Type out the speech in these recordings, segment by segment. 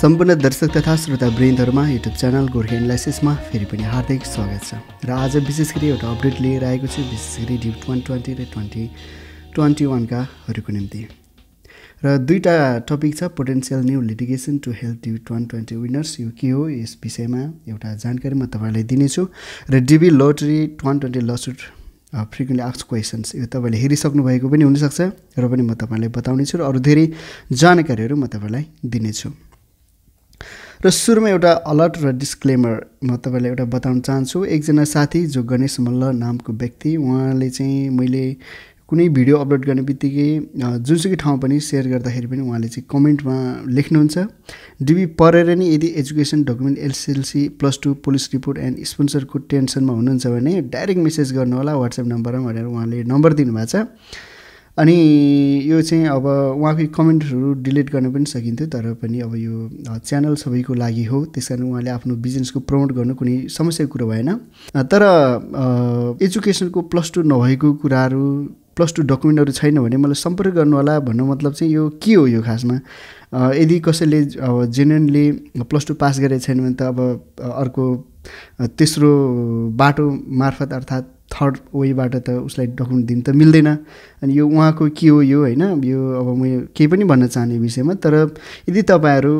सम्पूर्ण दर्शक तथा श्रोता वृन्दहरूमा युट्युब च्यानल गोर्खे एनालाइसिसमा फेरि पनि हार्दिक स्वागत छ र आज विशेष गरी एउटा अपडेट लिएर आएको छु विशेष गरी डिप वान ट्वेन्टी र ट्वेन्टी ट्वेन्टी वानकाहरूको निम्ति र दुईवटा टपिक छ potential new litigation to health DV one twenty winners यो के हो यस विषयमा एउटा जानकारी म तपाईँलाई दिनेछु र DV lottery one twenty lawsuit frequently आक्स क्वेसन्स यो तपाईँले हेरिसक्नु भएको पनि हुनसक्छ र पनि म तपाईँलाई बताउनेछु र अरू धेरै जानकारीहरू म तपाईँलाई दिनेछु र सुरुमा एउटा अलर्ट र डिस्क्लेमर म तपाईँलाई एउटा बताउन चाहन्छु एकजना साथी जो गणेश मल्ल नामको व्यक्ति उहाँले चाहिँ मैले कुनै भिडियो अपलोड गर्ने बित्तिकै जुनसुकै ठाउँ पनि सेयर गर्दाखेरि पनि उहाँले चाहिँ कमेन्टमा लेख्नुहुन्छ डिबी पढेर नै यदि education document SLC plus two police report and स्पोन्सरको टेन्सनमा हुनुहुन्छ भने डाइरेक्ट मेसेज गर्नु होला वाट्सएप नम्बरमा भनेर उहाँले नम्बर दिनुभएको छ अनि यो चाहिँ अब उहाँकै कमेन्टहरू डिलिट गर्न पनि सकिन्थ्यो तर पनि अब यो च्यानल सबैको लागि हो त्यस कारण उहाँले आफ्नो बिजनेसको प्रमोट गर्नु कुनै समस्याको कुरो भएन तर एजुकेसनको प्लस टू नभएको कुराहरू प्लस टू डकुमेन्टहरू छैन भने मलाई सम्पर्क गर्नु होला भन्नु मतलब चाहिँ यो के हो यो खासमा यदि कसैले अब जेन्युनली प्लस टू पास गरेको छैन भने त अब अर्को तेस्रो बाटो मार्फत अर्थात् थर्ड वेबाट त उसलाई डकुमेन्ट दिनु त मिल्दैन अनि यो उहाँको के हो यो होइन यो अब म केही पनि भन्न चाहने विषयमा तर यदि तपाईँहरू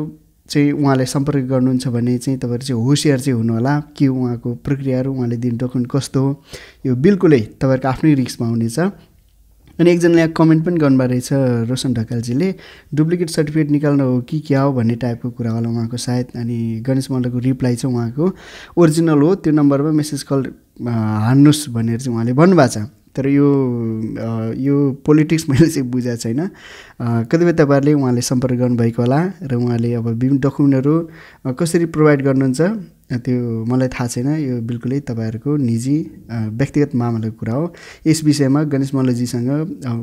चाहिँ उहाँलाई सम्पर्क गर्नुहुन्छ भने चाहिँ तपाईँहरू चाहिँ होसियार चाहिँ हुनुहोला के उहाँको प्रक्रियाहरू उहाँले दिने डकुमेन्ट कस्तो हो यो बिल्कुलै तपाईँहरूको आफ्नै रिक्समा हुनेछ अनि एकजनाले कमेन्ट पनि गर्नुभएको रहेछ रोशन ढकालजीले डुप्लिकेट सर्टिफिकेट निकाल्नु हो कि क्या हो भन्ने टाइपको कुरा होला उहाँको सायद अनि गणेश मल्लको रिप्लाई चाहिँ उहाँको ओरिजिनल हो त्यो नम्बरमा मेसेज कल हान्नुहोस् भनेर चाहिँ उहाँले भन्नुभएको छ तर यो यो पोलिटिक्स मैले चाहिँ बुझाएको छैन कतिपय तपाईँहरूले उहाँले सम्पर्क गर्नुभएको होला र उहाँले अब विभिन्न डकुमेन्टहरू कसरी प्रोभाइड गर्नुहुन्छ त्यो मलाई थाहा छैन यो बिल्कुलै तपाईँहरूको निजी व्यक्तिगत मामलाको कुरा हो यस विषयमा गणेश मल्लजीसँग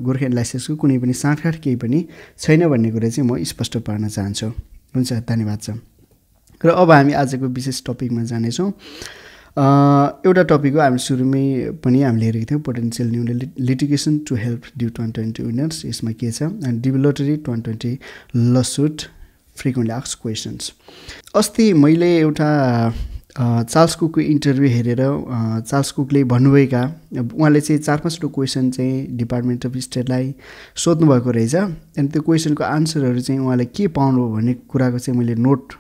गोर्खे लाइसेन्सको कुनै पनि साँठगाँठ केही पनि छैन भन्ने कुरा चाहिँ म स्पष्ट पार्न चाहन्छु हुन्छ धन्यवाद छ र अब हामी आजको विशेष टपिकमा जानेछौँ एउटा टपिक हो हामी सुरुमै पनि हामीले हेरेको थियौँ potential new litigation to help DV twenty twenty winners यसमा के छ and DV lottery twenty twenty lawsuit frequently आक्स क्वेसन्स अस्ति मैले एउटा चार्ल्स कुकको इन्टरभ्यू हेरेर चार्ल्स कुकले भन्नुभएका उहाँले चाहिँ चार पाँचवटा क्वेसन चाहिँ डिपार्टमेन्ट अफ स्टेटलाई सोध्नुभएको रहेछ अनि त्यो क्वेसनको आन्सरहरू चाहिँ उहाँले के पाउनु भन्ने कुराको चाहिँ मैले नोट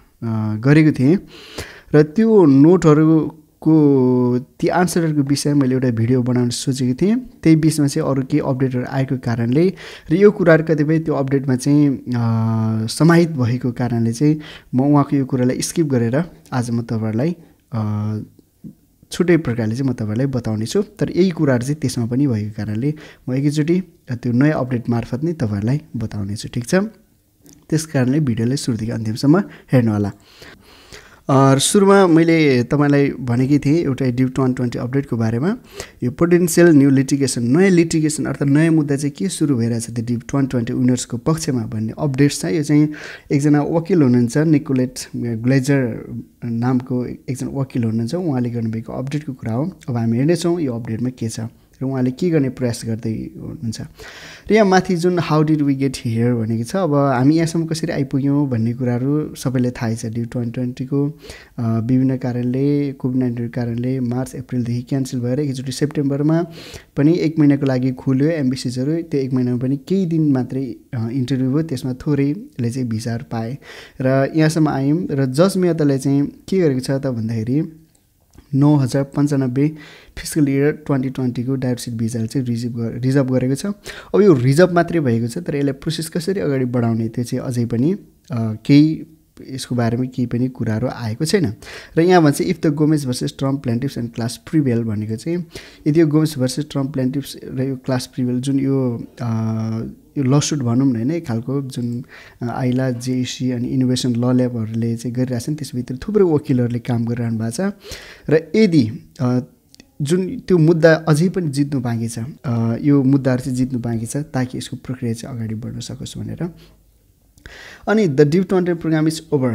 गरेको थिएँ र त्यो नोटहरू को ती आन्सरहरूको विषय मैले एउटा भिडियो बनाउन सोचेको थिएँ त्यही बिचमा चाहिँ अरू केही अपडेटहरू आएको कारणले र यो कुराहरू कतिपय त्यो अपडेटमा चाहिँ समाहित भएको कारणले चाहिँ म उहाँको यो कुरालाई स्किप गरेर आज म तपाईँहरूलाई छुट्टै प्रकारले चाहिँ म तपाईँहरूलाई छु तर यही कुराहरू चाहिँ त्यसमा पनि भएको कारणले म एकैचोटि त्यो नयाँ अपडेट मार्फत नै तपाईँहरूलाई बताउनेछु ठिक छ त्यस कारणले भिडियोलाई सुरुदेखि अन्तिमसम्म हेर्नुहोला सुरुमा मैले तपाईँलाई भनेकी थिएँ एउटा ड्युट वान ट्वेन्टी अपडेटको बारेमा यो पोटेन्सियल न्यू लिटिगेसन नयाँ लिटिगेसन अर्थात् नयाँ मुद्दा चाहिँ के सुरु भइरहेछ त्यो ड्युट वान ट्वेन्टी विनर्सको पक्षमा भन्ने अपडेट छ यो चाहिँ एकजना वकिल हुनुहुन्छ निकोलेट ग्लेजर नामको एकजना वकिल हुनुहुन्छ उहाँले गर्नुभएको अपडेटको कुरा हो अब हामी हेर्नेछौँ यो अपडेटमा के छ र उहाँले के गर्ने प्रयास गर्दै हुनुहुन्छ र यहाँ माथि जुन how did we get here भनेको छ अब हामी यहाँसम्म कसरी आइपुग्यौँ भन्ने कुराहरू सबैलाई थाहै छ ड्यु ट्वेन्टी ट्वेन्टीको विभिन्न कारणले कोभिड नाइन्टिनको कारणले मार्च अप्रिलदेखि क्यान्सल भएर एकचोटि सेप्टेम्बरमा पनि एक महिनाको लागि खुल्यो एम्बेसिजहरू त्यो एक महिनामा पनि केही दिन मात्रै इन्टरभ्यू भयो त्यसमा थोरैले चाहिँ भिसाहरू पाएँ र यहाँसम्म आयौँ र जज मेहताले चाहिँ के गरेको छ त भन्दाखेरि नौ हजार पन्चानब्बे फिजिकल इयर ट्वेन्टी ट्वेन्टीको डायोक्सिड भिजा चाहिँ रिजर्भ रिजर्भ गरेको छ अब यो रिजर्भ मात्रै भएको छ तर यसलाई प्रोसेस कसरी अगाडि बढाउने त्यो चाहिँ अझै पनि केही यसको बारेमा केही पनि कुराहरू आएको छैन र यहाँ भन्छ if the Gomez versus Trump plaintiffs and class prevail भनेको चाहिँ यदि यो गोमेस भर्सेस ट्रम्प प्लान्टिप्स र यो क्लास प्रिभेल जुन यो यो लसुट भनौँ न होइन एक खालको जुन आइला जेसी अनि इनोभेसन ल ल्याबहरूले चाहिँ गरिरहेछन् त्यसभित्र थुप्रै वकिलहरूले काम गरिरहनु भएको छ र यदि जुन त्यो मुद्दा अझै पनि जित्नु बाँकी छ यो मुद्दाहरू चाहिँ जित्नु बाँकी छ ताकि यसको प्रक्रिया चाहिँ अगाडि बढ्न सकोस् भनेर अनि the DV twenty programme is over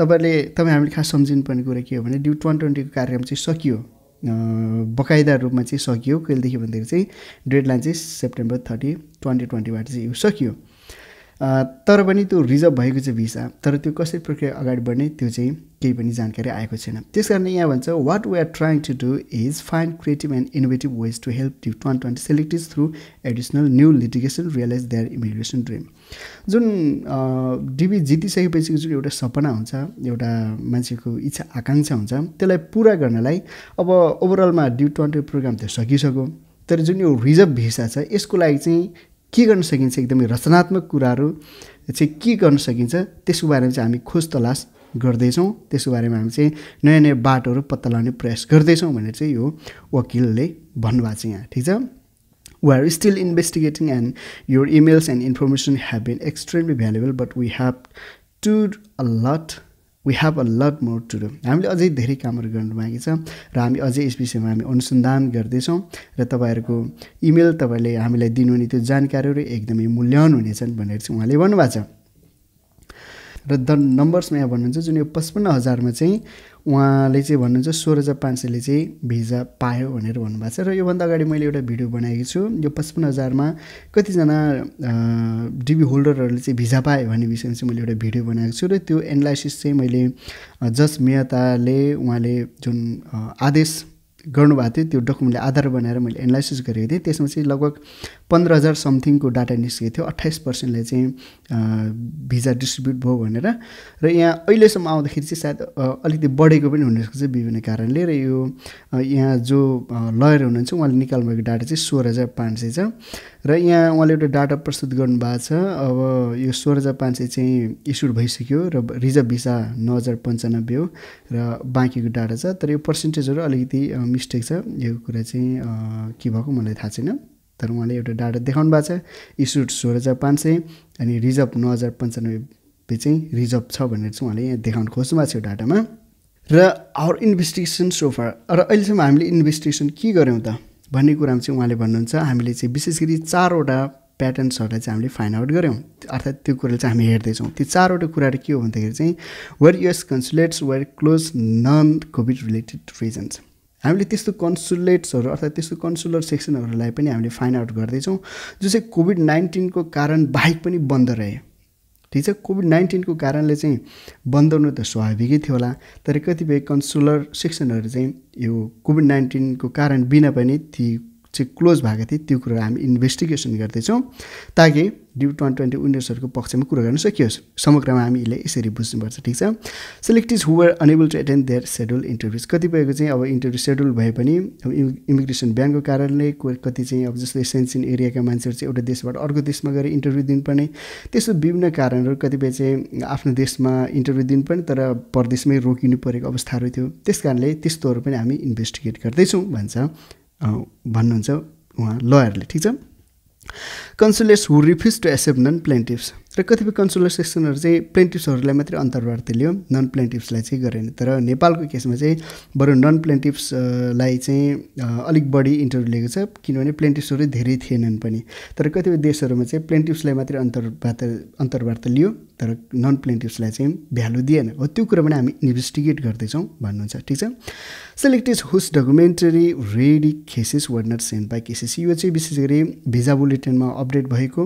तपाईँले तपाईँ हामीले खास सम्झिनुपर्ने कुरा के हो भने ड्यु ट्वेन्टी ट्वेन्टीको कार्यक्रम चाहिँ सकियो बकायदा रूपमा चाहिँ सकियो कहिलेदेखि भन्दाखेरि चाहिँ डेडलाइन चाहिँ सेप्टेम्बर थर्टी ट्वेन्टी ट्वेन्टीबाट चाहिँ यो सकियो तर पनि त्यो रिजर्भ भएको चाहिँ भिसा तर त्यो कसरी प्रक्रिया अगाडि बढ्ने त्यो चाहिँ केही पनि जानकारी आएको छैन त्यस कारण यहाँ भन्छ what we are trying to do is find creative and innovative ways to help to twenty twenty selective through additional new litigation realise their immigration dream जुन डिबी जितिसकेपछि जुन एउटा सपना हुन्छ एउटा मान्छेको इच्छा आकाङ्क्षा हुन्छ त्यसलाई पुरा गर्नलाई अब ओभरअलमा ड्यु ट्वेन्टी प्रोग्राम त सकिसक्यो तर जुन यो रिजर्भ भिसा छ यसको लागि चाहिँ के गर्न सकिन्छ एकदमै रचनात्मक कुराहरू चाहिँ के गर्न सकिन्छ त्यसको बारेमा चाहिँ हामी खोज तलास गर्दैछौँ त्यसको बारेमा हामी चाहिँ नयाँ नयाँ बाटोहरू पत्ता लगाउने प्रयास गर्दैछौँ भनेर चाहिँ यो वकिलले भन्नुभएको छ यहाँ ठिक छ we are still investigating and your emails and information have been extremely valuable but we have to a lot we have a lot more to do हामीले अझै धेरै कामहरू गर्नु बाँकी छ र हामी अझै यस विषयमा हामी अनुसन्धान गर्दैछौँ र तपाईँहरूको इमेल तपाईँले हामीलाई दिनुहुने त्यो जानकारीहरू एकदमै मूल्यवान हुनेछन् भनेर चाहिँ उहाँले भन्नुभएको छ र द नम्बर्समा यहाँ भन्नुहुन्छ जुन यो पचपन्न हजारमा चाहिँ उहाँले चाहिँ भन्नुहुन्छ सोह्र हजार पाँच सयले चाहिँ भिजा पायो भनेर भन्नुभएको छ र योभन्दा अगाडि मैले एउटा भिडियो बनाएको छु यो पचपन्न हजारमा कतिजना डिबी होल्डरहरूले चाहिँ भिजा पायो भन्ने विषयमा चाहिँ मैले एउटा भिडियो बनाएको छु र त्यो एनालाइसिस चाहिँ मैले जस मेहताले उहाँले जुन आदेश गर्नुभएको थियो त्यो डकुमेन्टले आधार बनाएर मैले एनालाइसिस गरेको थिएँ त्यसमा चाहिँ लगभग पन्ध्र हजार समथिङको डाटा निस्केको थियो अट्ठाइस पर्सेन्टलाई चाहिँ भिजा डिस्ट्रिब्युट भयो भनेर र यहाँ अहिलेसम्म आउँदाखेरि चाहिँ सायद अलिकति बढेको पनि हुनसक्छ विभिन्न कारणले र यो यहाँ जो लयर हुनुहुन्छ उहाँले निकाल्नुभएको डाटा चाहिँ सोह्र हजार पाँच सय छ र यहाँ उहाँले एउटा डाटा प्रस्तुत गर्नुभएको छ अब यो सोह्र हजार पाँच सय चाहिँ इस्युड भइसक्यो र रिजर्भ भिसा नौ हजार पन्चानब्बे हो र बाँकीको डाटा छ तर यो पर्सेन्टेजहरू अलिकति मिस्टेक छ यो कुरा चाहिँ के भएको मलाई थाहा छैन तर उहाँले एउटा डाटा देखाउनु भएको छ इस्युड सोह्र हजार पाँच सय अनि रिजर्भ नौ हजार पन्चानब्बे चाहिँ रिजर्भ छ भनेर चाहिँ उहाँले यहाँ देखाउनु खोज्नु भएको छ यो डाटामा र आवर इन्भेस्टिगेसन सोफार र अहिलेसम्म हामीले इन्भेस्टिगेसन के गऱ्यौँ त भन्ने कुरामा चाहिँ उहाँले भन्नुहुन्छ हामीले चाहिँ विशेष गरी चारवटा प्याटर्न्सहरूलाई चाहिँ हामीले फाइन्ड आउट गऱ्यौँ अर्थात् त्यो कुरा चाहिँ हामी हेर्दैछौँ त्यो चारवटा कुराहरू के हो भन्दाखेरि चाहिँ were US consulates were close non COVID related reasons हामीले त्यस्तो कन्सुलेट्सहरू अर्थात् त्यस्तो कन्सुलर सेक्सनहरूलाई पनि हामीले फाइन्ड आउट गर्दैछौँ जो चाहिँ कोभिड नाइन्टिनको कारण बाहेक पनि बन्द रहे ठिक छ कोभिड नाइन्टिनको कारणले चाहिँ बन्द हुनु त स्वाभाविकै थियो होला तर कतिपय कन्सुलर सेक्सनहरू चाहिँ यो कोभिड नाइन्टिनको कारण बिना पनि ती चाहिँ क्लोज भएको थियो त्यो कुरा हामी इन्भेस्टिगेसन गर्दैछौँ ताकि ड्यु वान ट्वेन्टी उनीहरूको पक्षमा कुरा गर्न सकियोस् समग्रमा हामी यसलाई यसरी बुझ्नुपर्छ ठिक छ selectees who're unable to attend their schedule interviews कतिपयको चाहिँ अब इन्टरभ्यू सेड्युल भए पनि अब इमिग्रेसन ब्याङ्कको कारणले कति चाहिँ अब जस्तै सेन्सिन एरियाका मान्छेहरू चाहिँ एउटा देशबाट अर्को देशमा गएर इन्टरभ्यू दिनुपर्ने त्यस्तो विभिन्न कारणहरू कतिपय चाहिँ आफ्नो देशमा इन्टरभ्यू दिनुपर्ने तर परदेशमै रोकिनु परेको अवस्थाहरू थियो त्यस कारणले त्यस्तोहरू पनि हामी इन्भेस्टिगेट गर्दैछौँ भन्छ भन्नुहुन्छ उहाँ लयरले ठिक छ consulates who refuse to accept non plaintiffs र कतिपय कन्सुलर सेक्सनहरू चाहिँ प्लेन्टिप्सहरूलाई मात्रै अन्तर्वार्ता लियो नन प्लेन्टिप्सलाई चाहिँ गरेन तर नेपालको केसमा चाहिँ बरु नन प्लेन्टिप्सलाई चाहिँ अलिक बढी इन्टरभ्यू लिएको छ किनभने प्लेन्टिप्सहरू धेरै थिएनन् पनि तर कतिपय देशहरूमा चाहिँ प्लेन्टिप्सलाई मात्रै अन्तर्वार्ता अन्तर्वार्ता लियो तर नन प्लेन्टिप्सलाई चाहिँ भ्यालु दिएन हो त्यो कुरा पनि हामी इन्भेस्टिगेट गर्दैछौँ भन्नुहुन्छ ठिक छ selectees whose documentary ready cases were not sent by cases यो चाहिँ विशेष गरी भिजा बुलेटिनमा अपडेट भएको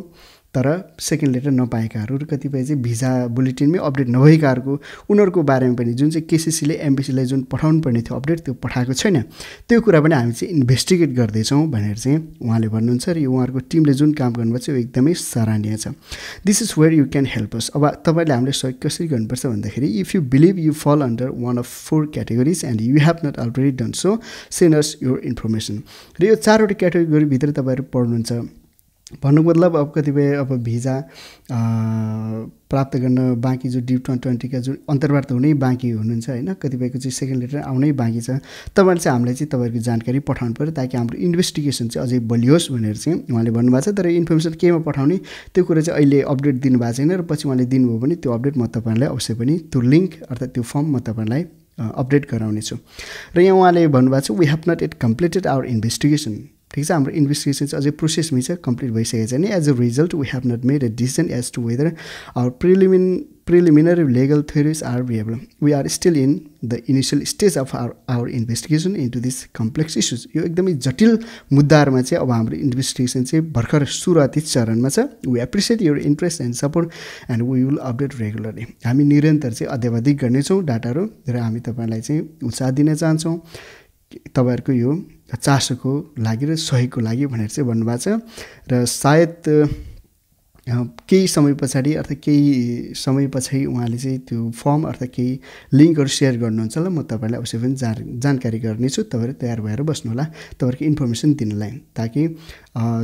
तर सेकेन्ड लेटर नपाएकाहरू र कतिपय चाहिँ भिजा बुलेटिनमै अपडेट नभएकाहरूको उनीहरूको बारेमा पनि जुन चाहिँ केसिसीले एमबिसीलाई जुन पठाउनु पर्ने थियो अपडेट त्यो पठाएको छैन त्यो कुरा पनि हामी चाहिँ इन्भेस्टिगेट गर्दैछौँ भनेर चाहिँ उहाँले भन्नुहुन्छ र यो उहाँहरूको टिमले जुन काम गर्नुभएको यो एकदमै सराहनीय छ this is where you can help us अब तपाईँले हामीले सहयोग कसरी गर्नुपर्छ भन्दाखेरि if you believe you fall under one of four categories and you have not already done so send us your information र यो चारवटा क्याटेगोरीभित्र तपाईँहरू पढ्नुहुन्छ भन्नुको मतलब अब कतिपय अब भिजा प्राप्त गर्न बाँकी जो ट्वेन्टी ट्वेन्टीका जो अन्तर्वार्ता हुनै बाँकी हुनुहुन्छ होइन कतिपयको चाहिँ सेकेन्ड लेटर आउनै बाँकी छ तपाईँले चाहिँ हामीलाई चाहिँ तपाईँहरूको जानकारी पठाउनु पऱ्यो ताकि हाम्रो इन्भेस्टिगेसन चाहिँ अझै बलियोस् भनेर चाहिँ उहाँले भन्नुभएको छ तर इन्फर्मेसन केमा पठाउने त्यो कुरा चाहिँ अहिले अपडेट दिनुभएको छैन र पछि उहाँले दिनुभयो भने त्यो अपडेट म तपाईँहरूलाई अवश्य पनि त्यो लिङ्क अर्थात् त्यो फर्म म तपाईँलाई अपडेट गराउनेछु र यहाँ उहाँले भन्नुभएको छ we have not it completed our investigation ठिक छ हाम्रो इन्भेस्टिगेसन चाहिँ अझै प्रोसेसमै छ कम्प्लिट भइसकेको छ नि as a result we have not made a decision as to whether our preliminary preliminary legal theories are viable we are still in the initial stage of our our investigation into this complex issues यो एकदमै जटिल मुद्दाहरूमा चाहिँ अब हाम्रो investigation चाहिँ भर्खर सुरुवाती चरणमा छ we appreciate your interest and support and we will update regularly हामी निरन्तर चाहिँ अध्यावधिक गर्नेछौँ डाटाहरू र हामी तपाईँलाई चाहिँ उत्साह दिन चाहन्छौँ तपाईँहरूको यो चासोको लागि र सहयोगको लागि भनेर चाहिँ भन्नुभएको छ र सायद केही समय पछाडि अर्थात् केही समय पछाडि उहाँले चाहिँ त्यो फर्म अर्थात् केही लिङ्कहरू सेयर गर्नुहुन्छ होला म तपाईँलाई अवश्य पनि जान जानकारी गर्नेछु तपाईँहरू तयार भएर बस्नु होला तपाईँहरूको इन्फर्मेसन दिनलाई ताकि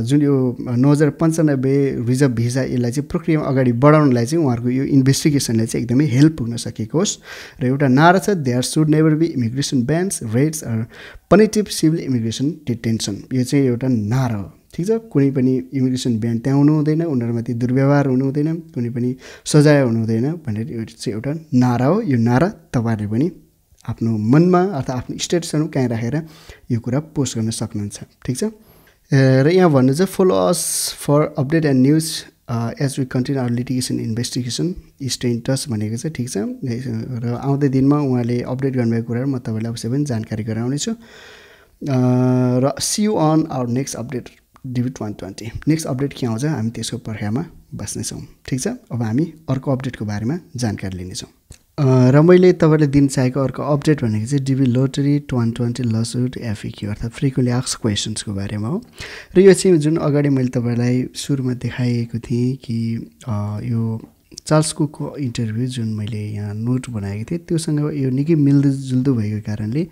जुन यो नौ हजार पन्चानब्बे रिजर्भ भिजा यसलाई चाहिँ प्रक्रियामा अगाडि बढाउनलाई चाहिँ उहाँहरूको यो इन्भेस्टिगेसनलाई चाहिँ एकदमै हेल्प पुग्न सकेको होस् र एउटा नारा छ there should never be immigration bans raids or punitive civil immigration detention यो चाहिँ एउटा नारा हो ठिक छ कुनै पनि इमिग्रेसन बिहान त्यहाँ हुनु हुँदैन उनीहरूमाथि दुर्व्यवहार हुनु हुँदैन कुनै पनि सजाय हुनु हुँदैन भनेर यो चाहिँ एउटा नारा हो यो नारा तपाईँहरूले पनि आफ्नो मनमा अर्थात् आफ्नो स्टेटसहरू कहीँ राखेर यो कुरा पोस्ट गर्न सक्नुहुन्छ ठिक छ र यहाँ भन्नु चाहिँ follow us for update and news as we continue our litigation investigation stay in touch भनेको चाहिँ ठिक छ र आउँदै दिनमा उहाँले अपडेट गर्नुभएको कुराहरू म तपाईँलाई अवश्य पनि जानकारी गराउनेछु र see you on our next update डिबिट वान ट्वेन्टी नेक्स्ट अपडेट के आउँछ हामी त्यसको पर्खामा बस्नेछौँ ठिक छ अब हामी अर्को अपडेटको बारेमा जानकारी लिनेछौँ र मैले तपाईँले दिन चाहेको अर्को अपडेट भनेको चाहिँ DV lottery one twenty lawsuit FAQ अर्थात् फ्रिक्वेन्टली आक्स क्वेसन्सको बारेमा हो र यो चाहिँ जुन अगाडि मैले तपाईँलाई सुरुमा देखाएको थिएँ कि यो चार्ल्स कुकको इन्टरभ्यू जुन मैले यहाँ नोट बनाएको थिएँ त्योसँग यो निकै मिल्दोजुल्दो भएको कारणले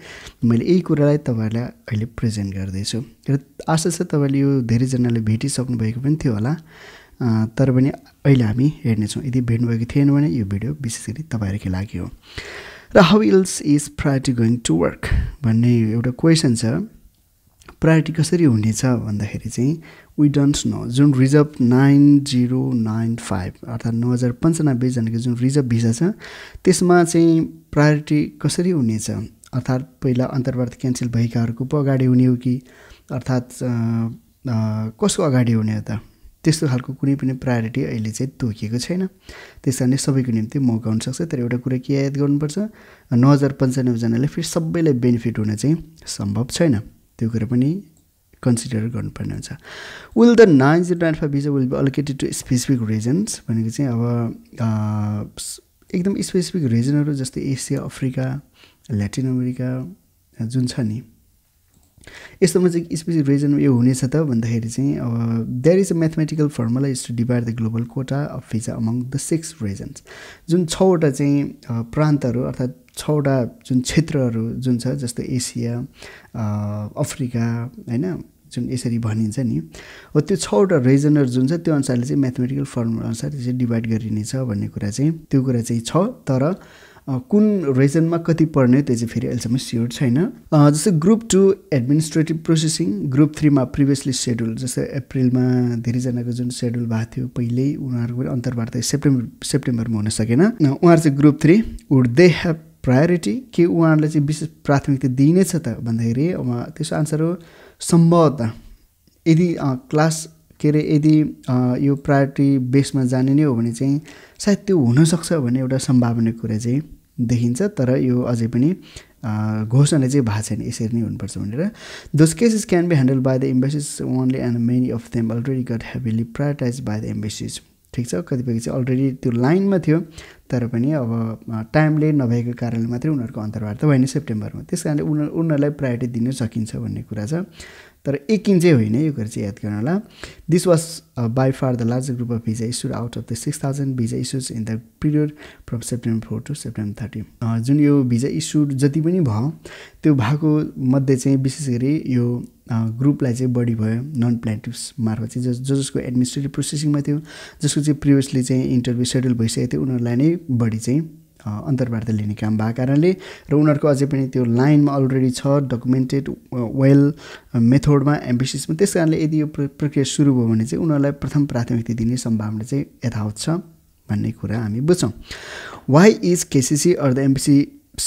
मैले यही कुरालाई तपाईँहरूलाई अहिले प्रेजेन्ट गर्दैछु र आशा छ तपाईँले यो धेरैजनाले भेटिसक्नु भएको पनि थियो होला तर पनि अहिले हामी हेर्नेछौँ यदि भेट्नुभएको थिएन भने यो भिडियो विशेष गरी तपाईँहरूकै लागि हो र how else is priority going to work भन्ने एउटा क्वेसन छ प्रायोरिटी कसरी हुनेछ भन्दाखेरि चाहिँ वी डन्ट नो जुन reserve nine zero nine five अर्थात् नौ हजार पन्चानब्बेजनाको जुन रिजर्भ भिसा छ त्यसमा चाहिँ प्रायोरिटी कसरी हुनेछ अर्थात् पहिला अन्तर्वार्ता क्यान्सल भएकाहरूको पो अगाडि हुने हो कि अर्थात् कसको अगाडि हुने हो त त्यस्तो खालको कुनै पनि प्रायोरिटी अहिले चाहिँ तोकिएको छैन त्यस कारणले सबैको निम्ति मौका हुनसक्छ तर एउटा कुरा के याद गर्नुपर्छ नौ हजार पन्चानब्बेजनाले फेरि सबैलाई बेनिफिट हुन चाहिँ सम्भव छैन त्यो कुरा पनि कन्सिडर गर्नुपर्ने हुन्छ will the nine zero nine five visa will be allocated to specific regions भनेको चाहिँ अब एकदम स्पेसिफिक रिजनहरू जस्तै एसिया अफ्रिका ल्याटिन अमेरिका जुन छ नि यस्तोमा चाहिँ स्पेसिफिक रिजन यो हुनेछ त भन्दाखेरि चाहिँ अब there is a mathematical formula is to divide the global quota of visa among the six regions जुन छवटा चाहिँ प्रान्तहरू अर्थात् छवटा जुन क्षेत्रहरू जुन छ जस्तो एसिया अफ्रिका होइन जुन यसरी भनिन्छ नि हो त्यो छवटा रिजनहरू जुन छ त्यो अनुसारले चाहिँ म्याथमेटिकल फर्मुला अनुसार चाहिँ डिभाइड गरिनेछ भन्ने कुरा चाहिँ त्यो कुरा चाहिँ छ तर कुन रिजनमा कति पर्ने त्यो चाहिँ फेरि अहिलेसम्म स्योर छैन जस्तै group two administrative processing group थ्रीमा प्रिभियसली सेड्युल जस्तै अप्रिलमा धेरैजनाको जुन सेड्युल भएको थियो पहिल्यै उनीहरूको पनि अन्तर्वार्ता सेप्टेम्बर सेप्टेम्बरमा हुन सकेन उहाँहरू चाहिँ group three would they have priority के उहाँहरूलाई चाहिँ विशेष प्राथमिकता छ त भन्दाखेरि अब त्यसको आन्सर हो सम्भवतः यदि क्लास के अरे यदि यो प्रायोरिटी बेसमा जाने नै हो भने चाहिँ सायद त्यो हुनसक्छ भन्ने एउटा सम्भावना कुरा चाहिँ देखिन्छ तर यो अझै पनि घोषणाले चाहिँ भएको छैन यसरी नै हुनुपर्छ भनेर those cases can be handled by the embassies only and many of them already got heavily prioritise by the embassies ठिक छ कतिपय चाहिँ अलरेडी त्यो लाइनमा थियो तर पनि अब टाइमले नभएको कारणले मात्रै उनीहरूको अन्तर्वार्ता होइन सेप्टेम्बरमा त्यस कारणले उनीहरू उनीहरूलाई प्रायोरिटी दिन सकिन्छ भन्ने कुरा छ तर एक चाहिँ होइन यो कुरा चाहिँ याद गर्नु होला this was by far the largest group of visa issued out of the six thousand visa issues in the period from September four to September thirty जुन यो भिजा इस्युड जति पनि भयो त्यो भएको मध्ये चाहिँ विशेष गरी यो ग्रुपलाई uh, चाहिँ बढी भयो नन प्लान्टिभ्स मार्फत चाहिँ जस जसको एडमिनिस्ट्रेटिभ प्रोसेसिङमा थियो जसको चाहिँ प्रिभियसली चाहिँ इन्टरभ्यू सेड्युल भइसकेको थियो उनीहरूलाई नै बढी चाहिँ अन्तर्वार्ता लिने काम भएको कारणले र उनीहरूको अझै पनि त्यो लाइनमा अलरेडी छ डकुमेन्टेड वेल मेथोडमा एम्बिसिसमा त्यस कारणले यदि यो प्रक्रिया सुरु भयो भने चाहिँ उनीहरूलाई प्रथम प्राथमिकता दिने सम्भावना चाहिँ यथावत छ भन्ने कुरा हामी बुझ्छौँ why is KCC or the embassy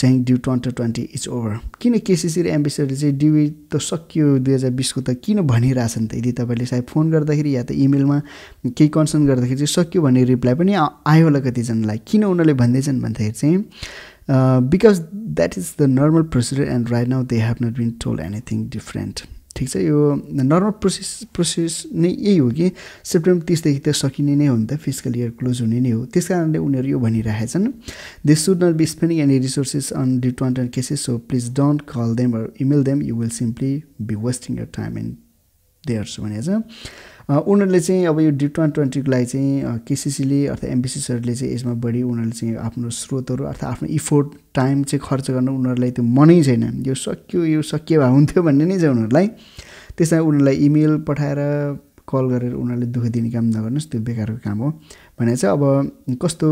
saying DV twenty twenty is over किन केसिसी र एम्बेसडरले चाहिँ ड्यु त सकियो दुई हजार बिसको त किन भनिरहेछ नि त यदि तपाईँले सायद फोन गर्दाखेरि या त इमेलमा केही कन्सर्न गर्दाखेरि चाहिँ सक्यो भन्ने रिप्लाई पनि आयो होला कतिजनालाई किन उनीहरूले भन्दैछन् भन्दाखेरि चाहिँ because that is the normal procedure and right now they have not been told anything different ठिक छ यो नर्मल प्रोसेस प्रोसेस नै यही हो कि सेप्टेम्बर तिसदेखि त सकिने नै हो नि त फिजिकल इयर क्लोज हुने नै हो त्यस कारणले उनीहरू यो भनिरहेका छन् they should not be spending any resources on DV two cases so please don't call them or email them you will simply be wasting your time and theirs भनेर छ उनीहरूले चाहिँ अब यो डिप्टोन ट्वेन्टीको लागि चाहिँ केसिसीले अर्थात् एमबिसिसहरूले चाहिँ यसमा बढी उनीहरूले चाहिँ आफ्नो स्रोतहरू अर्थात् आफ्नो इफोर्ट टाइम चाहिँ खर्च गर्न उनीहरूलाई त्यो मनै छैन यो सक्यो यो सकिए भए हुन्थ्यो भन्ने नै छ उनीहरूलाई त्यसमा उनीहरूलाई इमेल पठाएर कल गरेर उनीहरूले दुःख दिने काम नगर्नुहोस् त्यो बेकारको काम हो भने चाहिँ अब कस्तो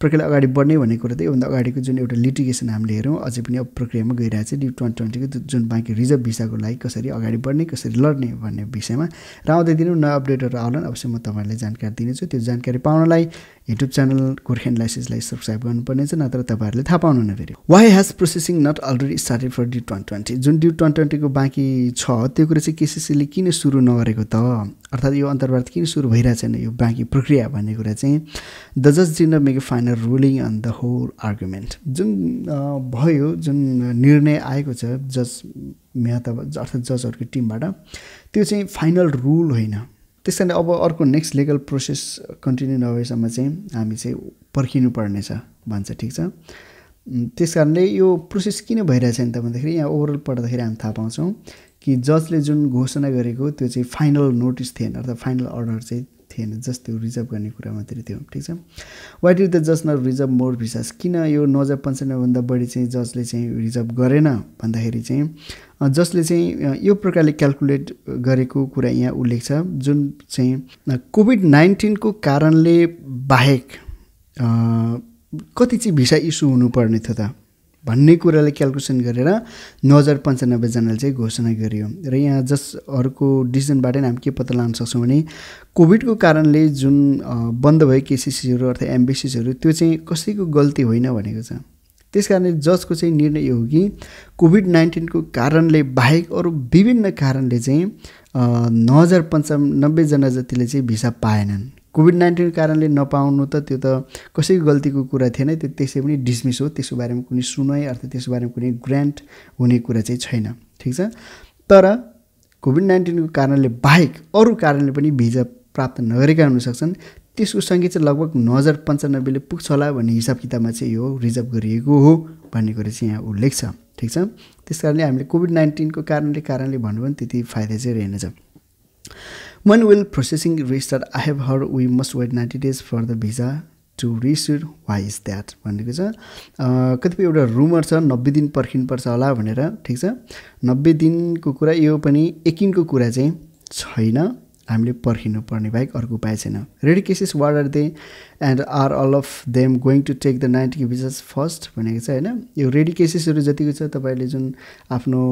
प्रक्रिया अगाडि बढ्ने भन्ने कुरा त योभन्दा अगाडिको जुन एउटा लिटिगेसन हामीले हेऱ्यौँ अझै पनि अब प्रक्रियामा गइरहेको छ ड्यु ट्वेन्टी ट्वेन्टीको जुन बाँकी रिजर्भ भिसाको लागि कसरी अगाडि बढ्ने कसरी लड्ने भन्ने विषयमा र आउँदै दिनु नयाँ अपडेटहरू आउलान् अवश्य म तपाईँहरूलाई जानकारी दिनेछु त्यो जानकारी पाउनलाई युट्युब च्यानल गोर्खेन लाइसिसलाई सब्सक्राइब गर्नुपर्ने छ नत्र तपाईँहरूले थाहा पाउनु पाउनुहुन्न फेरि why has processing not already started for DV twenty twenty जुन ड्यु ट्वेन्टी ट्वेन्टीको बाँकी छ त्यो कुरा चाहिँ केसिसीले किन सुरु नगरेको त अर्थात् यो अन्तर्वार्त किन सुरु भइरहेको छैन यो बाँकी प्रक्रिया भन्ने कुरा चाहिँ द जज did not make a final ruling on the whole argument जुन भयो जुन निर्णय आएको छ जज मेहता अर्थात् जजहरूको टिमबाट त्यो चाहिँ फाइनल रुल होइन त्यस कारणले अब अर्को नेक्स्ट लिगल प्रोसेस कन्टिन्यू नभएसम्म चाहिँ हामी चाहिँ पर्खिनु पर्नेछ भन्छ ठिक छ त्यस कारणले यो प्रोसेस किन भइरहेछ नि त भन्दाखेरि यहाँ ओभरअल पढ्दाखेरि हामी थाहा पाउँछौँ कि जजले जुन घोषणा गरेको त्यो चाहिँ फाइनल नोटिस थिएन अर्थात् फाइनल अर्डर चाहिँ थिएन जस्ट त्यो रिजर्भ गर्ने कुरा मात्रै थियो ठिक छ वाट इज द जज नट रिजर्भ मोर भिसास किन यो नौ हजार पन्चानब्बेभन्दा बढी चाहिँ जजले चाहिँ रिजर्भ गरेन भन्दाखेरि चाहिँ जसले चाहिँ यो प्रकारले क्यालकुलेट गरेको कुरा यहाँ उल्लेख छ जुन चाहिँ कोभिड नाइन्टिनको कारणले बाहेक कति चाहिँ भिसा इस्यु हुनुपर्ने थियो त भन्ने कुरालाई क्यालकुलेसन गरेर नौ हजार पन्चानब्बेजनाले चाहिँ घोषणा गरियो र यहाँ जस अर्को डिसिजनबाट नै हामी के पत्ता लान सक्छौँ भने कोभिडको कारणले जुन बन्द भयो केसिसिसहरू अर्थात् एम्बेसिसहरू त्यो चाहिँ कसैको गल्ती होइन भनेको छ त्यस कारणले जसको चाहिँ निर्णय यो हो कि कोभिड नाइन्टिनको कारणले बाहेक अरू विभिन्न कारणले चाहिँ नौ हजार पन्चानब्बेजना जतिले चाहिँ भिसा पाएनन् कोभिड नाइन्टिनको कारणले नपाउनु त त्यो त कसैको गल्तीको कुरा थिएन त्यो त्यसै पनि डिसमिस हो त्यसको बारेमा कुनै सुनवाई अर्थात् त्यसको बारेमा कुनै ग्रान्ट हुने कुरा चाहिँ छैन ठिक छ तर कोभिड नाइन्टिनको कारणले बाहेक अरू कारणले पनि भिजा प्राप्त नगरेका हुनसक्छन् त्यसको सङ्ख्या चाहिँ लगभग नौ हजार पन्चानब्बेले पुग्छ होला भन्ने हिसाब किताबमा चाहिँ यो रिजर्भ गरिएको हो भन्ने कुरा चाहिँ यहाँ उल्लेख छ ठिक छ त्यस कारणले हामीले कोभिड नाइन्टिनको कारणले कारणले भन्नु भने त्यति फाइदा चाहिँ रहेनछ When will processing restart? I have heard we must wait 90 days for the visa to reissued why is that भनेको छ कतिपय एउटा रुमर छ नब्बे दिन पर्खिनुपर्छ होला भनेर ठिक छ नब्बे दिनको कुरा यो पनि एकिनको कुरा चाहिँ छैन हामीले पर्खिनुपर्ने बाहेक अर्को उपाय छैन ready cases what are they and are all of them going to take the ninety भिजर्स फर्स्ट भनेको छ होइन यो रेडी केसेसहरू जतिको छ तपाईँले जुन आफ्नो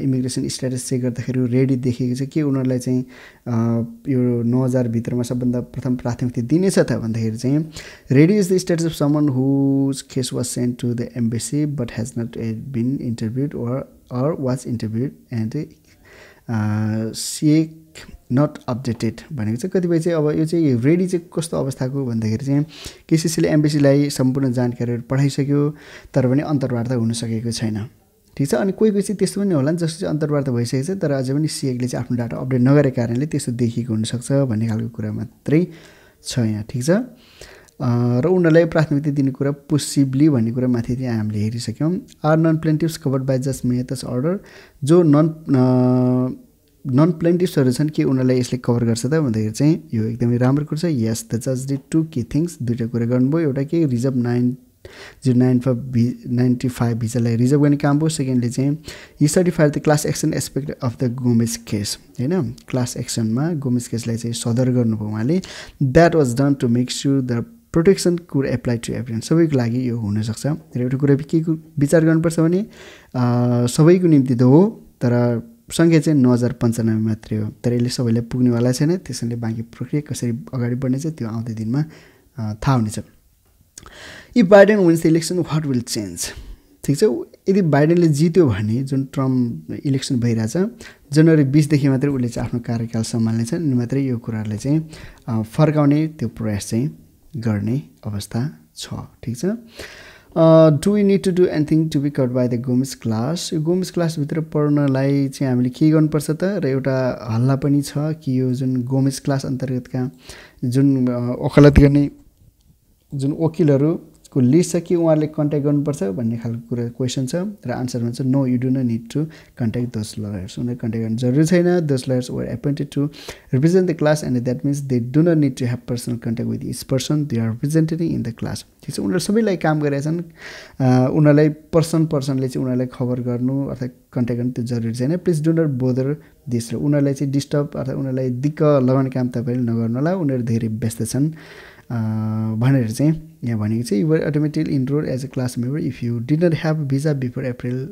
इमिग्रेसन स्ट्याटस चेक गर्दाखेरि रेडी देखेको छ के उनीहरूलाई चाहिँ यो नौ हजारभित्रमा सबभन्दा प्रथम प्राथमिकता दिनेछ त भन्दाखेरि चाहिँ ready is the status of someone whose case was sent to the embassy but has not been interviewed were or was interviewed and सेक नट अपडेटेड भनेको चाहिँ कतिपय चाहिँ अब यो चाहिँ रेडी चाहिँ कस्तो अवस्थाको भन्दाखेरि चाहिँ केसिसीले एमबिसीलाई सम्पूर्ण जानकारीहरू पठाइसक्यो तर पनि अन्तर्वार्ता हुन सकेको छैन ठिक छ अनि कोही कोही चाहिँ त्यस्तो पनि होला नि जस्तो चाहिँ अन्तर्वार्ता भइसकेको छ तर अझै पनि सिएकले चाहिँ आफ्नो डाटा अपडेट नगरेको कारणले त्यस्तो देखिएको हुनसक्छ भन्ने खालको कुरा मात्रै छ यहाँ ठिक छ र उनीहरूलाई प्राथमिकता दिने कुरा पोसिब्ली भन्ने कुरा माथि त्यहाँ हामीले हेरिसक्यौँ are non plaintiffs covered by just Mehta's order जो नन नन प्लेन्टिभ्सहरू छन् कि उनीहरूलाई यसले कभर गर्छ त भन्दाखेरि चाहिँ यो एकदमै राम्रो कुरो छ यस द जज डि टु के थिङ्स दुइटा कुरा गर्नुभयो एउटा के reserve nine zero nine five V ninety five भिजालाई रिजर्भ गर्ने काम भयो सेकेन्डले चाहिँ यी certified the class action aspect of the Gomez case होइन क्लास एक्सनमा गोमेज केसलाई चाहिँ सदर गर्नुभयो उहाँले that was done to make sure the protection could apply to everyone सबैको लागि यो हुनसक्छ र एउटा कुरा के विचार गर्नुपर्छ भने सबैको निम्ति त हो तर सङ्ख्या चाहिँ नौ हजार पन्चानब्बे मात्रै हो तर यसले सबैलाई पुग्नेवाला छैन त्यसैले बाँकी प्रक्रिया कसरी अगाडि बढ्नेछ त्यो आउँदै दिनमा थाहा हुनेछ if Biden wins the election what will change ठिक छ यदि बाइडेनले जित्यो भने जुन ट्रम्प इलेक्सन भइरहेछ जनवरी बिसदेखि मात्रै उसले चाहिँ आफ्नो कार्यकाल सम्हाल्नेछ अनि मात्रै यो कुराहरूले चाहिँ फर्काउने त्यो प्रयास चाहिँ गर्ने अवस्था छ ठिक छ do you need to do anything to be covered by the Gomez class यो गुम्स क्लासभित्र पढ्नलाई चाहिँ हामीले के गर्नुपर्छ त र एउटा हल्ला पनि छ कि यो जुन गोम्स क्लास अन्तर्गतका जुन uh, वकालत गर्ने जुन वकिलहरू को लिस्ट छ कि उहाँहरूले कन्ट्याक्ट गर्नुपर्छ भन्ने खालको कुरा क्वेसन छ र आन्सरमा चाहिँ no you do not need to contact those lawyers उनीहरू कन्ट्याक्ट गर्नु जरुरी छैन those lawyers were appointed to represent the class and that means they do not need to have personal contact with each person they are represented in the class ठिक छ उनीहरू सबैलाई काम गरेका छन् उनीहरूलाई पर्सन पर्सनले चाहिँ उनीहरूलाई खबर गर्नु अर्थात् कन्ट्याक्ट गर्नु त्यो जरुरी छैन please do not bother this र उनीहरूलाई चाहिँ डिस्टर्ब अर्थात् उनीहरूलाई दिक्क लगाउने काम तपाईँले नगर्नु होला उनीहरू धेरै व्यस्त छन् भनेर चाहिँ यहाँ भनेको चाहिँ you're automatic enroll as a class member if you not have visa before April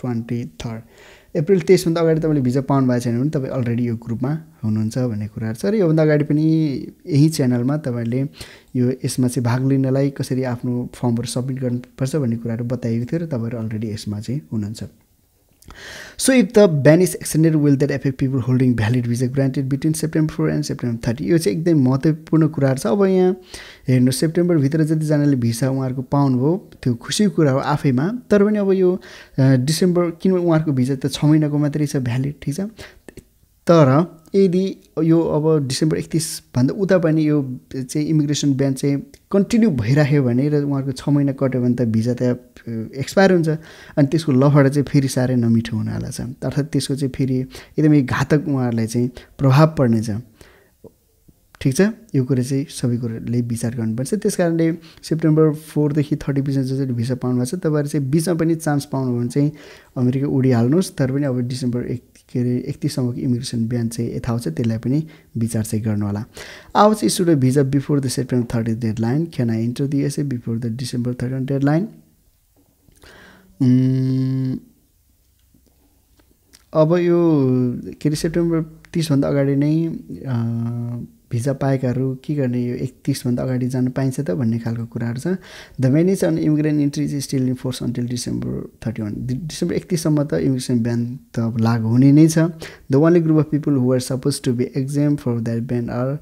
twenty third April तेइसभन्दा अगाडि तपाईँले भिजा पाउनु भएको छैन भने तपाईँ अलरेडी यो ग्रुपमा हुनुहुन्छ भन्ने कुराहरू छ र योभन्दा अगाडि पनि यही च्यानलमा तपाईँहरूले यो यसमा चाहिँ भाग लिनलाई कसरी आफ्नो फर्महरू सब्मिट गर्नुपर्छ भन्ने कुराहरू बताइएको थियो र तपाईँहरू अलरेडी यसमा चाहिँ हुनुहुन्छ so if the ban is extended, will that affect people holding valid visa granted between September 4 and September 30? यो चाहिँ एकदम महत्त्वपूर्ण कुराहरू छ अब यहाँ हेर्नु सेप्टेम्बरभित्र जतिजनाले भिसा उहाँहरूको पाउनुभयो त्यो खुसीको कुरा हो आफैमा तर पनि अब यो डिसेम्बर किन उहाँहरूको भिजा त छ महिनाको मात्रै छ भ्यालिड ठिक छ तर यदि यो अब डिसेम्बर एकतिसभन्दा उता पनि यो चाहिँ इमिग्रेसन बिहान चाहिँ कन्टिन्यू भइराख्यो भने र उहाँहरूको छ महिना कट्यो भने त भिजा त एक्सपायर हुन्छ अनि त्यसको लफडा चाहिँ फेरि साह्रै नमिठो हुनाला छ अर्थात् त्यसको चाहिँ फेरि एकदमै घातक उहाँहरूलाई चाहिँ प्रभाव पर्नेछ ठिक छ यो कुरा चाहिँ सबै कुरोले विचार गर्नुपर्छ त्यस कारणले सेप्टेम्बर फोरदेखि थर्टी बिचमा जसरी भिसा पाउनुभएको छ तपाईँहरू चाहिँ बिचमा पनि चान्स पाउनुभयो भने चाहिँ अमेरिका उडिहाल्नुहोस् तर पनि अब डिसेम्बर एक के अरे एकतिससम्मको इमिग्रेसन बिहान चाहिँ यथावत त्यसलाई पनि विचार चाहिँ होला अब चाहिँ to visa before the September thirty deadline can I enter दिएछ before the December thirty deadline अब यो के अरे सेप्टेम्बर तिसभन्दा अगाडि नै भिजा पाएकाहरू के गर्ने यो एकतिसभन्दा अगाडि जानु पाइन्छ त भन्ने खालको कुराहरू छ द मेनिज on immigrant entry is still in force until December thirty one December एकतिससम्म त इमिग्रेसन ब्यान त लागु हुने नै छ the only group of people who are suppose to be exempt for that ban are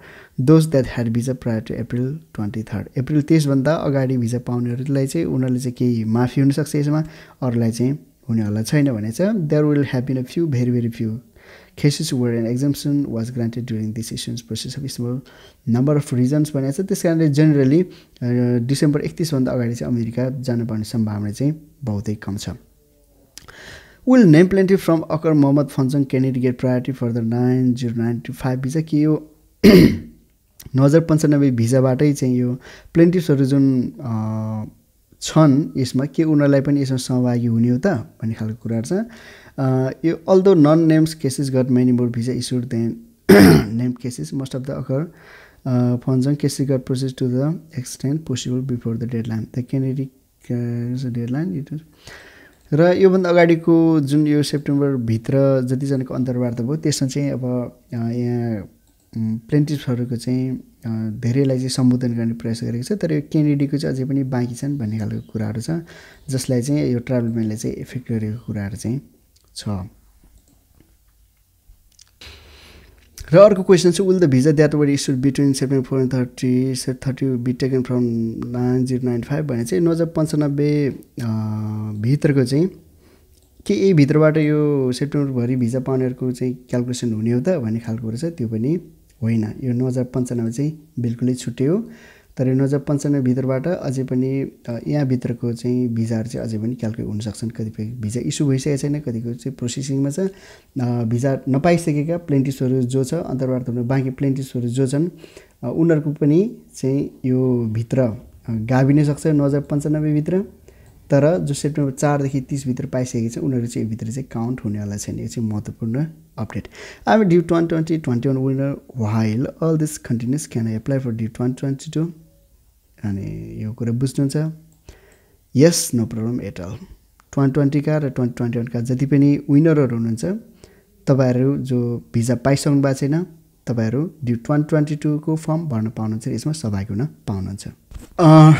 those that had visa prior to April twenty third April तेइसभन्दा अगाडि visa पाउनेहरूलाई चाहिँ उनीहरूले चाहिँ केही माफी हुनसक्छ यसमा अरूलाई चाहिँ हुनेहरूलाई छैन भने चाहिँ there will have been a few very very few cases where an exemption was granted during the sessions process of small number of reasons भनेको छ त्यस कारणले जेनरली डिसेम्बर एकतिसभन्दा अगाडि चाहिँ अमेरिका जानुपर्ने सम्भावना चाहिँ बहुतै कम छ विल नेम प्लेन्टिभ फ्रम अकर मोहम्मद फन्सङ candid get priority for the nine zero nine two five visa के यो नौ हजार पन्चानब्बे भिजाबाटै चाहिँ यो प्लेन्टिभ्सहरू जुन छन् यसमा के उनीहरूलाई पनि यसमा सहभागी हुने हो त भन्ने खालको कुराहरू छ यो although non names cases got many more visa issued than names cases most of the अकर फन्जङ cases got process to the extent possible before the deadline the Kennedy deadline it र योभन्दा अगाडिको जुन यो सेप्टेम्बरभित्र जतिजनाको अन्तर्वार्ता भयो त्यसमा चाहिँ अब यहाँ प्लेन्टिसहरूको चाहिँ धेरैलाई चाहिँ सम्बोधन गर्ने प्रयास गरेको छ तर यो क्यान्डिडेटको चाहिँ अझै पनि बाँकी छन् भन्ने खालको कुराहरू छ जसलाई चाहिँ यो ट्राभलम्यानले चाहिँ इफेक्ट गरेको कुराहरू चाहिँ छ र अर्को क्वेसन चाहिँ will the visa that were issued between seven four thirty seven thirty be taken from nine zero nine five भने चाहिँ नजर पन्चानब्बे भित्रको चाहिँ के यही भित्रबाट यो सेप्टेम्बरभरि भिजा पाउनेहरूको चाहिँ क्यालकुलेसन हुने हो त भन्ने खालको रहेछ त्यो पनि होइन यो नौ हजार पन्चानब्बे चाहिँ बिल्कुलै छुट्यो तर यो नौ हजार पन्चानब्बेभित्रबाट अझै पनि यहाँभित्रको चाहिँ भिजाहरू चाहिँ अझै पनि क्यालकुलेट हुनसक्छन् कतिपय भिजा इस्यु भइसकेको छैन कतिको चाहिँ प्रोसेसिङमा छ भिजा नपाइसकेका प्लेन्टिसहरू जो छ अन्तर्बाट बाँकी प्लेन्टिसहरू जो छन् उनीहरूको पनि चाहिँ यो भित्र गाभिनै सक्छ नौ हजार पन्चानब्बेभित्र तर जो सेप्टेम्बर चारदेखि तिसभित्र पाइसकेको छ उनीहरू चाहिँ भित्र चाहिँ काउन्ट हुनेवाला छैन यो चाहिँ महत्त्वपूर्ण update I DV twenty twenty twenty one winner while all this continues can I apply for DV twenty twenty two अनि यो कुरा बुझ्नुहुन्छ yes no problem at all twenty ट्वेन्टीका र ट्वेन्टी ट्वेन्टी वानका जति पनि विनरहरू हुनुहुन्छ तपाईँहरू जो भिजा पाइसक्नु भएको छैन तपाईँहरू ड्यु ट्वेन्टी ट्वेन्टी टूको फर्म भर्न पाउनुहुन्छ यसमा सहभागी हुन पाउनुहुन्छ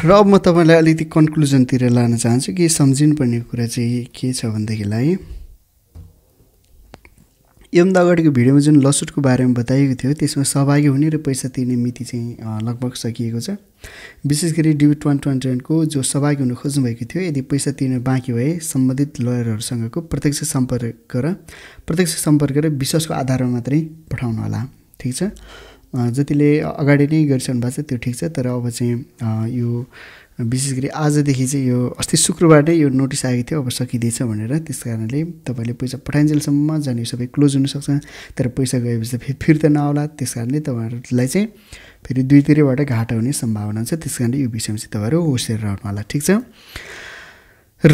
र अब म तपाईँलाई अलिकति कन्क्लुजनतिर लान चाहन्छु कि सम्झिनुपर्ने कुरा चाहिँ के छ भनेदेखिलाई योभन्दा अगाडिको भिडियोमा जुन लसुटको बारेमा बताइएको थियो त्यसमा सहभागी हुने र पैसा तिर्ने मिति चाहिँ लगभग सकिएको छ विशेष गरी डिबिट वान ट्वेन्टी वानको जो सहभागी हुन खोज्नुभएको थियो यदि पैसा तिर्न बाँकी भए सम्बन्धित लयरहरूसँगको प्रत्यक्ष सम्पर्क र प्रत्यक्ष सम्पर्क र विश्वासको आधारमा मात्रै पठाउनुहोला ठिक छ जतिले अगाडि नै गरिसक्नु भएको छ त्यो ठिक छ तर अब चाहिँ यो विशेष गरी आजदेखि चाहिँ यो अस्ति शुक्रबारै यो नोटिस आएको थियो अब सकिँदैछ भनेर त्यस कारणले तपाईँले पैसा पठाइन्जेलसम्म जाने सबै क्लोज हुनसक्छ तर पैसा गएपछि फेरि फिर्ता नआउला त्यस कारणले तपाईँहरूलाई चाहिँ फेरि दुईतिरबाट घाटा हुने सम्भावना छ त्यस कारणले यो विषयमा चाहिँ तपाईँहरू होसिएर रहनु होला ठिक छ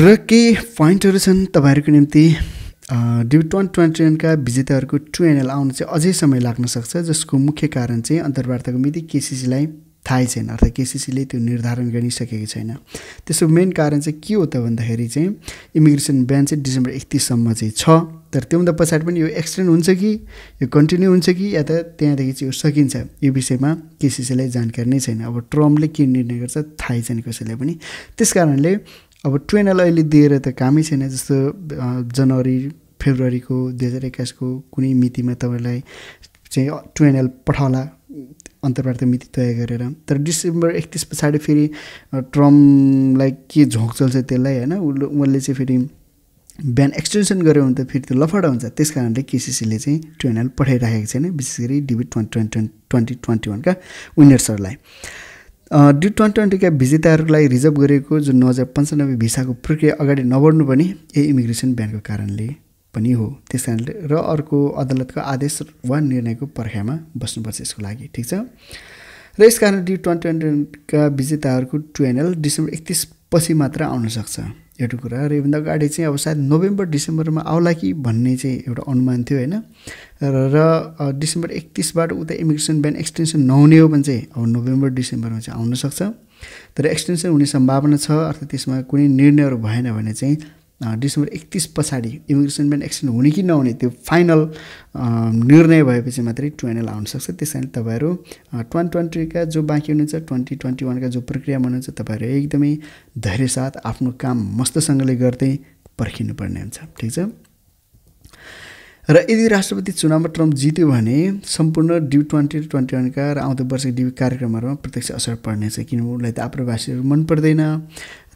र केही पोइन्टहरू छन् तपाईँहरूको निम्ति ड्यु ट्वेन्टी ट्वेन्टी वानका विजेताहरूको ट्रुएनएल आउन चाहिँ अझै समय लाग्न सक्छ जसको मुख्य कारण चाहिँ अन्तर्वार्ताको मिति केसिसीलाई थाहै छैन अर्थात् केसिसीले त्यो निर्धारण गरिसकेको छैन त्यसको मेन कारण चाहिँ के हो त भन्दाखेरि चाहिँ इमिग्रेसन बिहान चाहिँ डिसेम्बर एकतिससम्म चाहिँ छ तर त्योभन्दा पछाडि पनि यो एक्सटेन्ड हुन्छ कि यो कन्टिन्यू हुन्छ कि या त त्यहाँदेखि चाहिँ यो सकिन्छ यो विषयमा केसिसीलाई जानकारी नै छैन अब ट्रम्पले के निर्णय गर्छ थाहै छैन कसैलाई पनि त्यस कारणले अब ट्रेनरलाई अहिले दिएर त कामै छैन जस्तो जनवरी फेब्रुअरीको दुई हजार एक्काइसको कुनै मितिमा तपाईँलाई चाहिँ ट्रेनएल पठाउला अन्तर्वार्ता मिति तय गरेर तर डिसेम्बर एकतिस पछाडि फेरि ट्रम्पलाई के झोक चल्छ त्यसलाई होइन उसले उसले चाहिँ फेरि बिहान एक्सटेन्सन गऱ्यो भने त फेरि त्यो लफडा हुन्छ त्यस कारणले केसिसीले चाहिँ ट्रेनल पठाइराखेको छैन विशेष गरी डिबिट ट्वेन्टी ट्वेन्टी ट्वेन्टी ट्वेन्टी वानका विनर्सहरूलाई डी ट्वेन्टी ट्वेन्टीका विजेताहरूलाई रिजर्भ गरेको जुन नौ हजार पन्चानब्बे भिसाको प्रक्रिया अगाडि नबढ्नु पनि यही इमिग्रेसन ब्यानको कारणले पनि हो त्यस कारणले र अर्को अदालतको आदेश वा निर्णयको पर्खाइमा बस्नुपर्छ यसको लागि ठिक छ र यसकारण डी ट्वेन्टी ट्वेन्टीका विजेताहरूको टुएनएल डिसेम्बर एकतिसपछि पछि मात्र सक्छ एउटा कुरा र योभन्दा अगाडि चाहिँ अब सायद नोभेम्बर डिसेम्बरमा आउला कि भन्ने चाहिँ एउटा अनुमान थियो होइन र डिसेम्बर एकतिसबाट उता इमिग्रेसन बिहान एक्सटेन्सन नहुने हो भने चाहिँ अब नोभेम्बर डिसेम्बरमा चाहिँ आउनसक्छ तर एक्सटेन्सन हुने सम्भावना छ अर्थात् त्यसमा कुनै निर्णयहरू भएन भने चाहिँ डिसेम्बर एकतिस पछाडि इमिग्रेसन ब्यान्ड एक्सटेन्ड हुने कि नहुने त्यो फाइनल निर्णय भएपछि मात्रै आउन आउनसक्छ त्यस कारण तपाईँहरू ट्वेन्टी ट्वेन्टीका जो बाँकी हुनुहुन्छ ट्वेन्टी ट्वेन्टी वानका जो प्रक्रियामा हुनुहुन्छ तपाईँहरू एकदमै धैर्य साथ आफ्नो काम मस्तसँगले गर्दै पर्खिनुपर्ने हुन्छ ठिक छ र यदि राष्ट्रपति चुनावमा ट्रम्प जित्यो भने सम्पूर्ण ड्यु ट्वेन्टी ट्वेन्टी वानका र आउँदो वर्ष ड्यु कार्यक्रमहरूमा प्रत्यक्ष असर पर्नेछ किनभने उसलाई त आप्रवासीहरू मन पर्दैन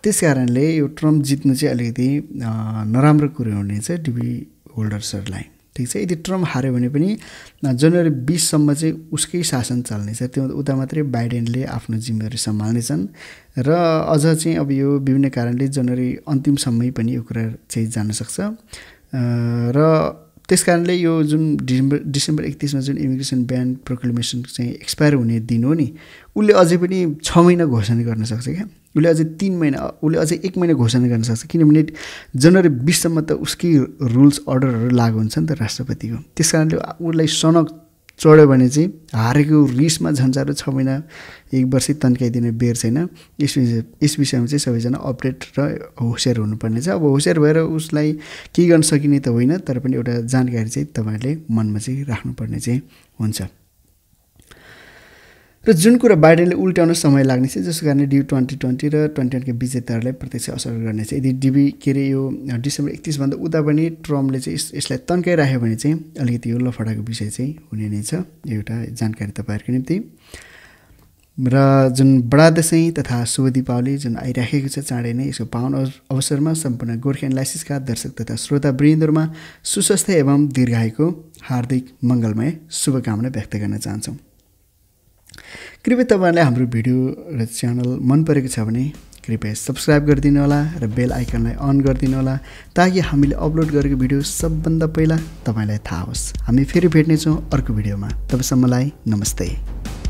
त्यस कारणले यो ट्रम्प जित्नु चाहिँ अलिकति नराम्रो कुरो हुने छ डिबी होल्डर्सहरूलाई ठिक छ यदि ट्रम्प हार्यो भने पनि जनवरी बिससम्म चाहिँ उसकै शासन चल्नेछ त्यो उता मात्रै बाइडेनले आफ्नो जिम्मेवारी सम्हाल्नेछन् र अझ चाहिँ अब यो विभिन्न कारणले जनवरी अन्तिमसम्मै पनि यो कुरा चाहिँ जान सक्छ र त्यस कारणले यो जुन डिसेम्बर डिसेम्बर एकतिसमा जुन इमिग्रेसन ब्यान प्रोक्लेमेसन चाहिँ एक्सपायर हुने दिन हो नि उसले अझै पनि छ महिना घोषणा गर्न सक्छ क्या उसले अझै तिन महिना उसले अझै एक महिना घोषणा गर्न सक्छ किनभने जनवरी बिससम्म त उसकै रुल्स अर्डरहरू लागु हुन्छ नि त राष्ट्रपतिको त्यस कारणले उसलाई सनक चढ्यो भने चाहिँ हारेको रिसमा झन्झारो छ महिना एक वर्ष तन्काइदिने बेर छैन यस विषय यस विषयमा चाहिँ सबैजना अपडेट र होसियार हुनुपर्ने छ अब होसियार भएर उसलाई के गर्न सकिने त होइन तर पनि एउटा जानकारी चाहिँ तपाईँहरूले मनमा चाहिँ राख्नुपर्ने चाहिँ हुन्छ र जुन कुरा बाइडेनले उल्ट्याउन समय लाग्नेछ जसको कारणले डिबी ट्वेन्टी ट्वेन्टी र ट्वेन्टी वानका विजेताहरूलाई प्रत्यक्ष असर गर्नेछ यदि डिबी के अरे यो डिसेम्बर एकतिसभन्दा उता पनि ट्रम्पले चाहिँ यस यसलाई तन्काइराख्यो भने चाहिँ अलिकति यो लफडाको विषय चाहिँ हुने नै छ एउटा जानकारी तपाईँहरूको निम्ति र जुन बडा दसैँ तथा शुभ दीपावली जुन आइराखेको छ चाँडै नै यसको पाहुन अवसरमा सम्पूर्ण गोर्खे एनालाइसिसका दर्शक तथा श्रोता वृन्दहरूमा सुस्वास्थ्य एवं दीर्घायुको हार्दिक मङ्गलमय शुभकामना व्यक्त गर्न चाहन्छौँ कृपया तपाईँहरूलाई हाम्रो भिडियो र च्यानल मन परेको छ भने कृपया सब्सक्राइब गरिदिनु होला र बेल आइकनलाई अन गरिदिनु होला ताकि हामीले अपलोड गरेको भिडियो सबभन्दा पहिला तपाईँलाई थाहा होस् हामी फेरि भेट्नेछौँ अर्को भिडियोमा तबसम्मलाई नमस्ते